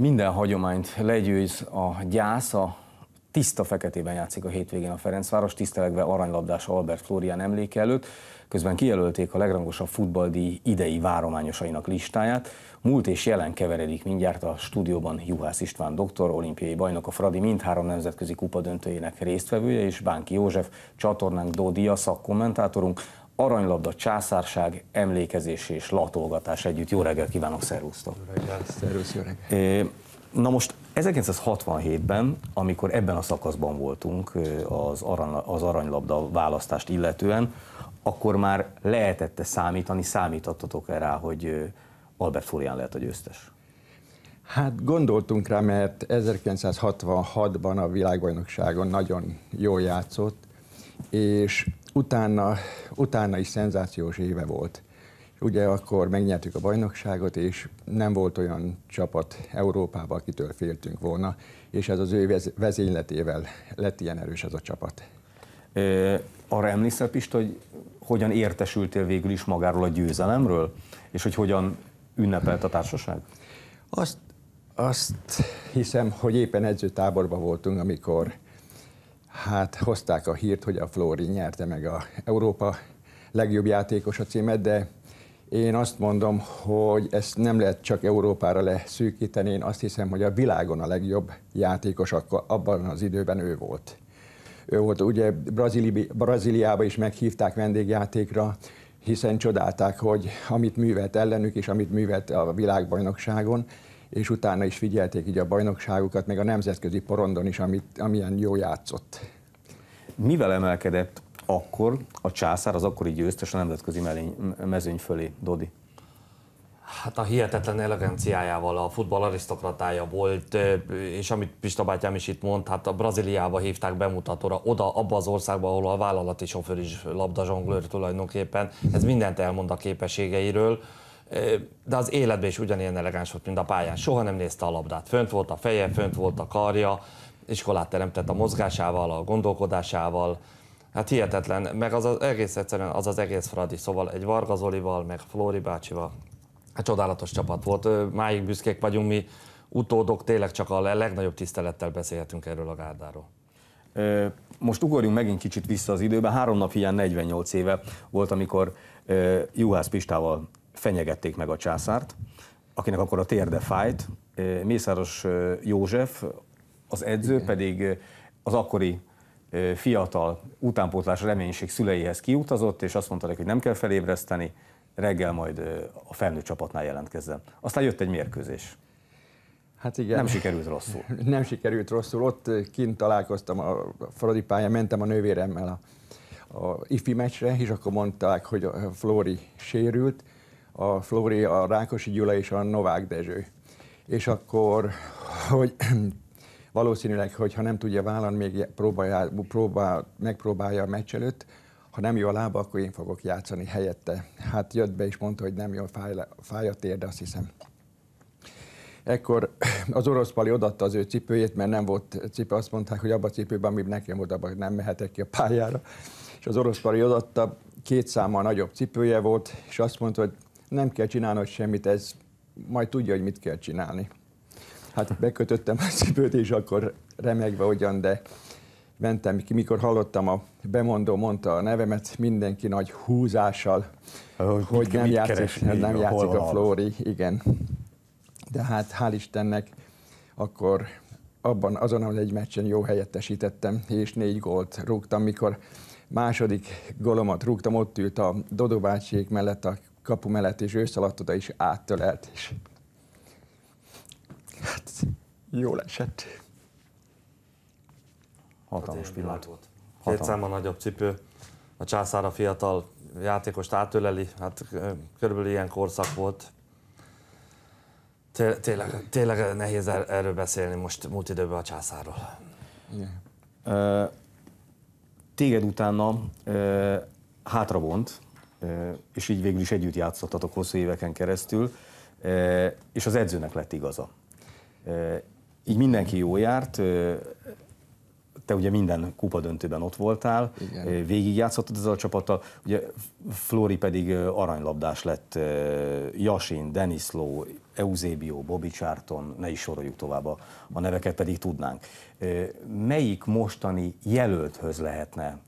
Minden hagyományt legyőz a gyász, a tiszta feketében játszik a hétvégén a Ferencváros, tisztelegve aranylabdás Albert Florian emléke előtt. Közben kijelölték a legrangosabb futballdi idei várományosainak listáját. Múlt és jelen keveredik mindjárt a stúdióban Juhász István doktor, olimpiai bajnok, a Fradi mindhárom nemzetközi kupa döntőjének résztvevője, és Bánki József, csatornánk Dódia szakkommentátorunk, Aranylabda Császárság emlékezés és latolgatás együtt. Jó reggelt kívánok, szervusztok! Jó reggelt, szervusz, jó reggelt! Na most 1967-ben, amikor ebben a szakaszban voltunk az, arany, az aranylabda választást illetően, akkor már lehetette számítani, számítottatok erre, rá, hogy Albert Florian lehet a győztes? Hát gondoltunk rá, mert 1966-ban a világbajnokságon nagyon jól játszott, és utána, utána is szenzációs éve volt. Ugye akkor megnyertük a bajnokságot, és nem volt olyan csapat Európában, akitől féltünk volna, és ez az ő vezényletével lett ilyen erős ez a csapat. Ö, arra emlékszel, Pista, hogy hogyan értesültél végül is magáról a győzelemről, és hogy hogyan ünnepelt a társaság? Azt, azt hiszem, hogy éppen edzőtáborban voltunk, amikor hát hozták a hírt, hogy a Flori nyerte meg a Európa legjobb játékos a címet, de én azt mondom, hogy ezt nem lehet csak Európára leszűkíteni, én azt hiszem, hogy a világon a legjobb játékos akkor, abban az időben ő volt. Ő volt, ugye Brazíli, Brazíliába is meghívták vendégjátékra, hiszen csodálták, hogy amit művelt ellenük és amit művelt a világbajnokságon, és utána is figyelték így a bajnokságukat, meg a nemzetközi porondon is, amit, amilyen jó játszott. Mivel emelkedett akkor a császár, az akkori győztes a nemzetközi melény, mezőny fölé, Dodi? Hát a hihetetlen eleganciájával a futball arisztokratája volt, és amit Pista bátyám is itt mond, hát a Brazíliába hívták bemutatóra, oda, abba az országba, ahol a vállalati sofőr is labda zsonglőr tulajdonképpen. Ez mindent elmond a képességeiről de az életben is ugyanilyen elegáns volt, mint a pályán. Soha nem nézte a labdát. Fönt volt a feje, fönt volt a karja, iskolát teremtett a mozgásával, a gondolkodásával. Hát hihetetlen, meg az, az egész egyszerűen az az egész Fradi, szóval egy Varga Zolival, meg Flóri bácsival. Hát csodálatos csapat volt, máig büszkék vagyunk mi, utódok tényleg csak a legnagyobb tisztelettel beszélhetünk erről a gárdáról. Most ugorjunk megint kicsit vissza az időbe. Három nap hiány 48 éve volt, amikor Juhász Pistával fenyegették meg a császárt, akinek akkor a térde fájt. Mészáros József, az edző pedig az akkori fiatal utánpótlás reménység szüleihez kiutazott, és azt mondta neki, hogy nem kell felébreszteni, reggel majd a felnőtt csapatnál jelentkezzen. Aztán jött egy mérkőzés. Hát igen. Nem sikerült rosszul. Nem sikerült rosszul. Ott kint találkoztam a Fradi pályán, mentem a nővéremmel a, a ifi meccsre, és akkor mondták, hogy a Flóri sérült, a Flóri, a Rákosi Gyula és a Novák Dezső. És akkor, hogy valószínűleg, hogyha nem tudja vállalni, még próbálja, próbál, megpróbálja a meccs előtt, ha nem jó a lába, akkor én fogok játszani helyette. Hát jött be és mondta, hogy nem jól fáj, fáj a térde, azt hiszem. Ekkor az orosz pali odatta az ő cipőjét, mert nem volt cipő, azt mondták, hogy abban a cipőben, amiben nekem volt, abban nem mehetek ki a pályára. És az orosz pali odatta, két számmal nagyobb cipője volt, és azt mondta, hogy nem kell csinálnod semmit, ez majd tudja, hogy mit kell csinálni. Hát bekötöttem a cipőt, és akkor remegve ugyan, de mentem ki, mikor hallottam a bemondó, mondta a nevemet, mindenki nagy húzással, hogy, hogy nem játszik, keresni, nem játszik a Flóri, igen. De hát hál' Istennek akkor abban azon egy meccsen jó helyettesítettem, és négy gólt rúgtam, mikor második golomat rúgtam, ott ült a Dodobácsék mellett a kapu mellett, és ő szaladt oda, és áttölelt, és hát jól esett. Hatalmas hát pillanat volt. Két a nagyobb cipő. A császár a fiatal játékost átöleli, hát körülbelül ilyen korszak volt. Tényleg, tényleg nehéz er-, erről beszélni most múlt időben a császárról. Yeah. Téged utána hátra vont, és így végül is együtt játszottatok hosszú éveken keresztül, és az edzőnek lett igaza. Így mindenki jó járt, te ugye minden kupa döntőben ott voltál, Igen. játszottad ezzel a csapattal, ugye Flori pedig aranylabdás lett, Jasin, Denisló, Eusebio, Bobby Charton, ne is soroljuk tovább, a neveket pedig tudnánk. Melyik mostani jelölthöz lehetne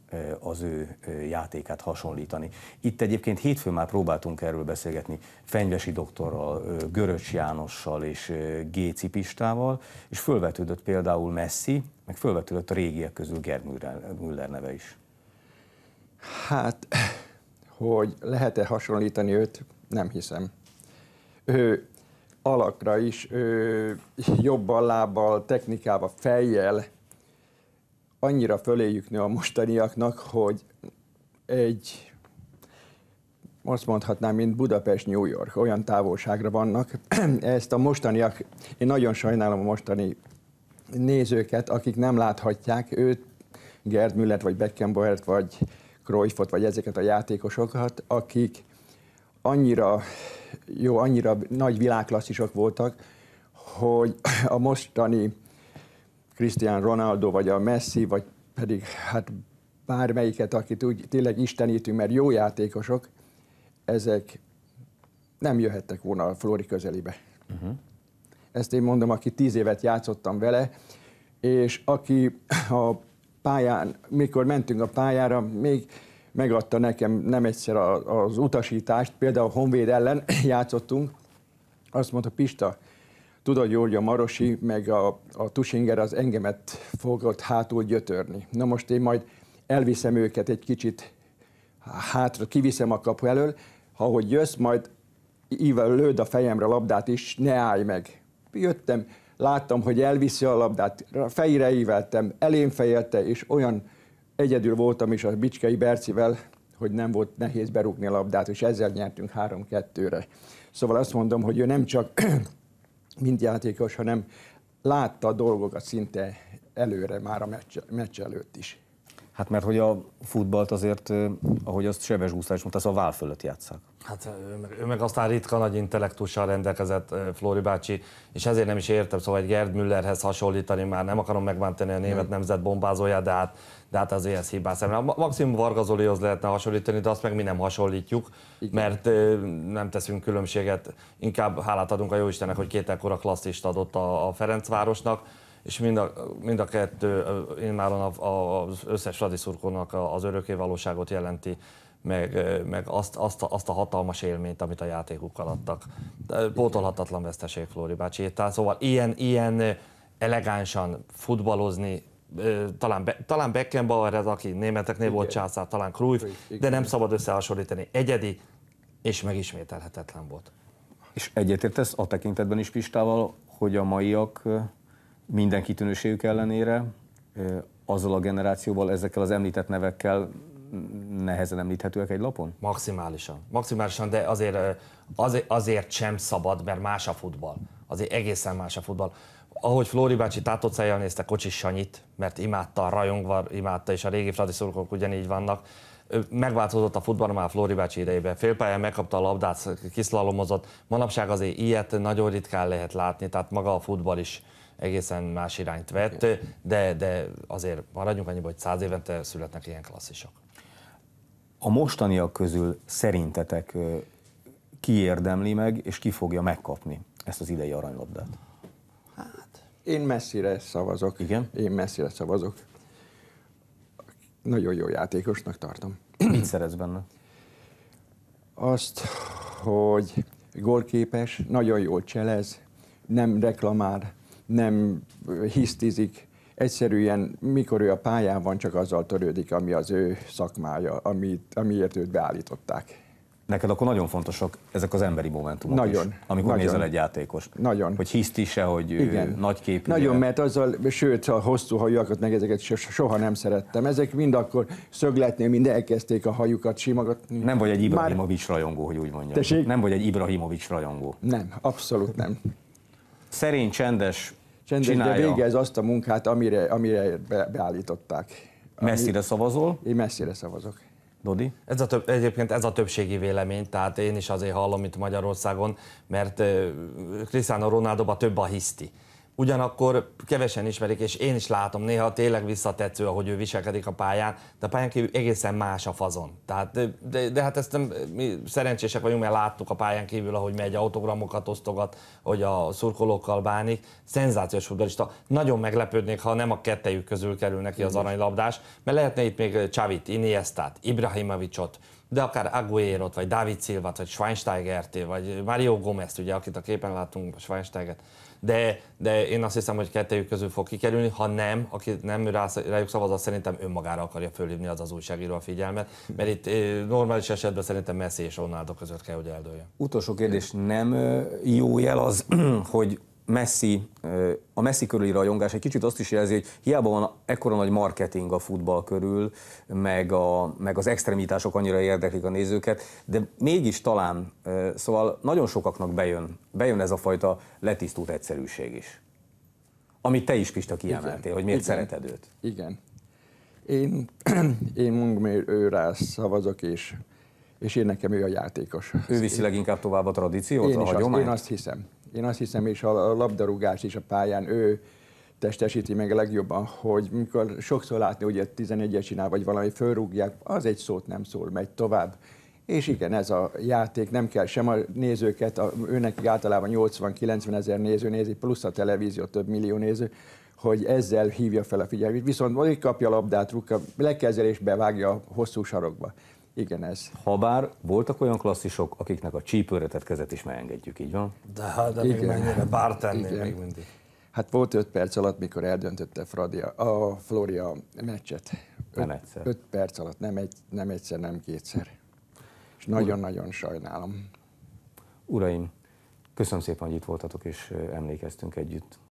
az ő játékát hasonlítani. Itt egyébként hétfőn már próbáltunk erről beszélgetni Fenyvesi doktorral, Göröcs Jánossal és Géci Pistával, és fölvetődött például Messi, meg fölvetődött a régiek közül Gerd Müller, Müller neve is. Hát, hogy lehet-e hasonlítani őt, nem hiszem. Ő alakra is, ő jobban lábbal, technikával, fejjel annyira föléjük nő a mostaniaknak, hogy egy, azt mondhatnám, mint Budapest, New York, olyan távolságra vannak. Ezt a mostaniak, én nagyon sajnálom a mostani nézőket, akik nem láthatják őt, Gerd Müllert, vagy Beckenbauert, vagy Cruyffot, vagy ezeket a játékosokat, akik annyira jó, annyira nagy világklasszisok voltak, hogy a mostani Cristiano Ronaldo, vagy a Messi, vagy pedig hát bármelyiket, akit úgy tényleg istenítünk, mert jó játékosok, ezek nem jöhettek volna a Flori közelibe. Uh-huh. Ezt én mondom, aki tíz évet játszottam vele, és aki a pályán, mikor mentünk a pályára, még megadta nekem nem egyszer az utasítást, például a Honvéd ellen játszottunk, azt mondta, Pista, Tudod, hogy a Marosi, meg a, a Tusinger az engemet fogott hátul gyötörni. Na most én majd elviszem őket egy kicsit hátra, kiviszem a kapu elől, ha hogy jössz, majd ível lőd a fejemre labdát is, ne állj meg. Jöttem, láttam, hogy elviszi a labdát, fejre íveltem, elén fejelte, és olyan egyedül voltam is a Bicskei Bercivel, hogy nem volt nehéz berúgni a labdát, és ezzel nyertünk 3-2-re. Szóval azt mondom, hogy ő nem csak mind játékos, hanem látta a dolgokat szinte előre, már a meccs, meccs előtt is. Hát mert hogy a futballt azért, ahogy azt Sebes Gusztán is mondta, az szóval a vál fölött játszák. Hát ő meg, ő meg aztán ritka nagy intellektussal rendelkezett Flóri bácsi, és ezért nem is értem, szóval egy Gerd Müllerhez hasonlítani már nem akarom megmenteni a német nemzet bombázóját, de hát, de hát azért ez hibás szemben. Maximum Varga Zolihoz lehetne hasonlítani, de azt meg mi nem hasonlítjuk, Igen. mert nem teszünk különbséget, inkább hálát adunk a Jóistennek, hogy két ekkora klasszist adott a, a Ferencvárosnak, és mind a, mind a kettő én már az összes radiszurkónak az örökké valóságot jelenti, meg, meg azt, azt, a, azt a hatalmas élményt, amit a játékukkal adtak. Pótolhatatlan veszteség Flóri bácsi. Tehát szóval ilyen, ilyen elegánsan futballozni, talán, be, talán Beckenbauer ez, aki németeknél Igen. volt császár, talán Cruyff, Igen. de nem szabad összehasonlítani. Egyedi és megismételhetetlen volt. És egyetértesz a tekintetben is Pistával, hogy a maiak minden kitűnőségük ellenére azzal a generációval, ezekkel az említett nevekkel nehezen említhetőek egy lapon? Maximálisan. Maximálisan, de azért, azért, azért sem szabad, mert más a futball. Azért egészen más a futball. Ahogy Flóri bácsi tátocájjal nézte Kocsis Sanyit, mert imádta, a rajongva imádta, és a régi fradi szurkok ugyanígy vannak, megváltozott a futball már Flóri bácsi idejében. Félpályán megkapta a labdát, kiszlalomozott. Manapság azért ilyet nagyon ritkán lehet látni, tehát maga a futball is egészen más irányt vett, de, de azért maradjunk annyiba, hogy száz évente születnek ilyen klasszisok. A mostaniak közül szerintetek ki érdemli meg, és ki fogja megkapni ezt az idei aranylabdát? Hát, én messzire szavazok. Igen? Én messzire szavazok. Nagyon jó játékosnak tartom. Mit szerez benne? Azt, hogy gólképes, nagyon jól cselez, nem reklamál, nem hisztizik, egyszerűen mikor ő a pályán van, csak azzal törődik, ami az ő szakmája, amit, amiért őt beállították. Neked akkor nagyon fontosak ezek az emberi momentumok Nagyon. Is, amikor nagyon, nézel egy játékost. Nagyon. Hogy hiszti se, hogy Igen. nagy kép. Nagyon, mert azzal, sőt, a hosszú hajukat, meg ezeket soha nem szerettem. Ezek mind akkor szögletnél mind elkezdték a hajukat simogatni. Nem vagy egy Ibrahimovics Már... rajongó, hogy úgy mondjam. Tessék? Nem vagy egy Ibrahimovics rajongó. Nem, abszolút nem. Szerény, csendes, Csendes, csinálja. de végez azt a munkát, amire, amire be, beállították. Messzire szavazol? Én messzire szavazok. Dodi? Ez a több, egyébként ez a többségi vélemény, tehát én is azért hallom itt Magyarországon, mert Cristiano Ronaldoba több a hiszti ugyanakkor kevesen ismerik, és én is látom néha tényleg visszatetsző, ahogy ő viselkedik a pályán, de a pályán kívül egészen más a fazon. Tehát, de, de, de hát ezt nem, mi szerencsések vagyunk, mert láttuk a pályán kívül, ahogy megy autogramokat osztogat, hogy a szurkolókkal bánik. Szenzációs futbolista. Nagyon meglepődnék, ha nem a kettejük közül kerül neki az aranylabdás, mert lehetne itt még Csavit, Iniesztát, Ibrahimovicsot, de akár aguero vagy David Silva-t, vagy Schweinsteigert, vagy Mario Gomez-t, ugye, akit a képen látunk, Schweinsteigert de, de én azt hiszem, hogy kettőjük közül fog kikerülni, ha nem, aki nem rá, rájuk szavaz, az szerintem önmagára akarja fölhívni az az újságíró a figyelmet, mert itt eh, normális esetben szerintem Messi és Ronaldo között kell, hogy eldőljön. Utolsó kérdés, nem eh, jó jel az, hogy Messi, a Messi körüli rajongás egy kicsit azt is jelzi, hogy hiába van ekkora nagy marketing a futball körül, meg, a, meg az extremitások annyira érdeklik a nézőket, de mégis talán, szóval nagyon sokaknak bejön, bejön ez a fajta letisztult egyszerűség is. Amit te is, Pista, kiemeltél, Igen. hogy miért Igen. szereted őt. Igen. Én, én Mungmérőre szavazok, és, és én nekem ő a játékos. Ő viszi leginkább tovább a tradíciót, én a hagyományt? Azt, én azt hiszem én azt hiszem, és a labdarúgás is a pályán ő testesíti meg a legjobban, hogy mikor sokszor látni, a 11-es csinál, vagy valami fölrúgják, az egy szót nem szól, megy tovább. És igen, ez a játék, nem kell sem a nézőket, a, őnek általában 80-90 ezer néző nézi, plusz a televízió több millió néző, hogy ezzel hívja fel a figyelmét. Viszont valaki kapja a labdát, rúgja, lekezelésbe bevágja a hosszú sarokba. Igen, ez. Habár voltak olyan klasszisok, akiknek a csípőretet kezet is megengedjük, így van? De hát, de Igen. még mennyire, bártennél még mindig. Hát volt 5 perc alatt, mikor eldöntötte Fradia, a Floria meccset. Öt, nem egyszer. 5 perc alatt, nem, egy, nem egyszer, nem kétszer. És nagyon-nagyon sajnálom. Uraim, köszönöm szépen, hogy itt voltatok és emlékeztünk együtt